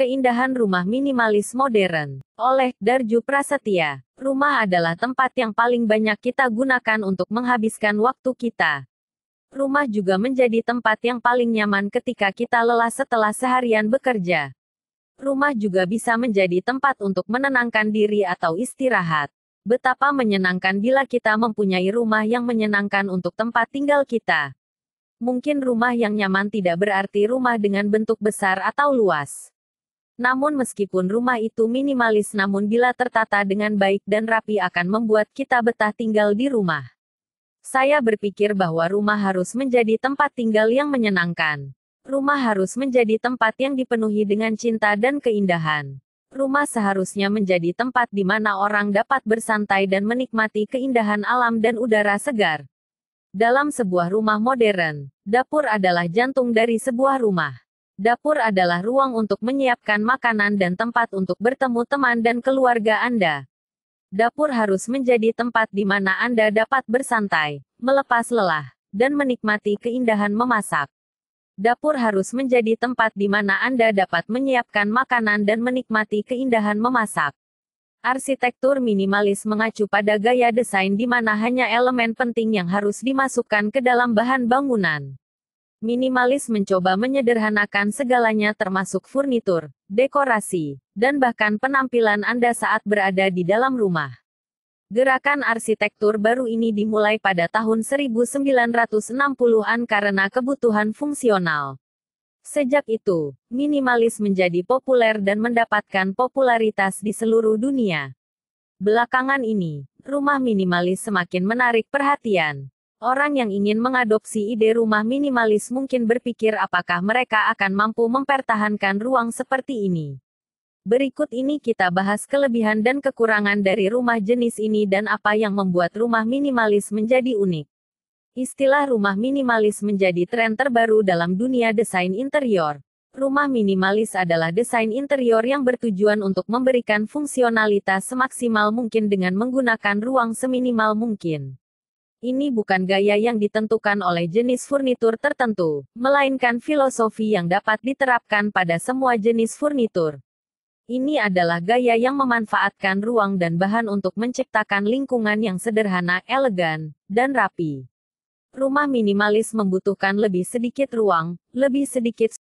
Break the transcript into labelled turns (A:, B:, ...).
A: Keindahan Rumah Minimalis Modern, oleh Darju Prasetya. Rumah adalah tempat yang paling banyak kita gunakan untuk menghabiskan waktu kita. Rumah juga menjadi tempat yang paling nyaman ketika kita lelah setelah seharian bekerja. Rumah juga bisa menjadi tempat untuk menenangkan diri atau istirahat. Betapa menyenangkan bila kita mempunyai rumah yang menyenangkan untuk tempat tinggal kita. Mungkin rumah yang nyaman tidak berarti rumah dengan bentuk besar atau luas namun meskipun rumah itu minimalis namun bila tertata dengan baik dan rapi akan membuat kita betah tinggal di rumah. Saya berpikir bahwa rumah harus menjadi tempat tinggal yang menyenangkan. Rumah harus menjadi tempat yang dipenuhi dengan cinta dan keindahan. Rumah seharusnya menjadi tempat di mana orang dapat bersantai dan menikmati keindahan alam dan udara segar. Dalam sebuah rumah modern, dapur adalah jantung dari sebuah rumah. Dapur adalah ruang untuk menyiapkan makanan dan tempat untuk bertemu teman dan keluarga Anda. Dapur harus menjadi tempat di mana Anda dapat bersantai, melepas lelah, dan menikmati keindahan memasak. Dapur harus menjadi tempat di mana Anda dapat menyiapkan makanan dan menikmati keindahan memasak. Arsitektur minimalis mengacu pada gaya desain di mana hanya elemen penting yang harus dimasukkan ke dalam bahan bangunan. Minimalis mencoba menyederhanakan segalanya termasuk furnitur, dekorasi, dan bahkan penampilan Anda saat berada di dalam rumah. Gerakan arsitektur baru ini dimulai pada tahun 1960-an karena kebutuhan fungsional. Sejak itu, minimalis menjadi populer dan mendapatkan popularitas di seluruh dunia. Belakangan ini, rumah minimalis semakin menarik perhatian, Orang yang ingin mengadopsi ide rumah minimalis mungkin berpikir apakah mereka akan mampu mempertahankan ruang seperti ini. Berikut ini kita bahas kelebihan dan kekurangan dari rumah jenis ini dan apa yang membuat rumah minimalis menjadi unik. Istilah rumah minimalis menjadi tren terbaru dalam dunia desain interior. Rumah minimalis adalah desain interior yang bertujuan untuk memberikan fungsionalitas semaksimal mungkin dengan menggunakan ruang seminimal mungkin. Ini bukan gaya yang ditentukan oleh jenis furnitur tertentu, melainkan filosofi yang dapat diterapkan pada semua jenis furnitur. Ini adalah gaya yang memanfaatkan ruang dan bahan untuk menciptakan lingkungan yang sederhana, elegan, dan rapi. Rumah minimalis membutuhkan lebih sedikit ruang, lebih sedikit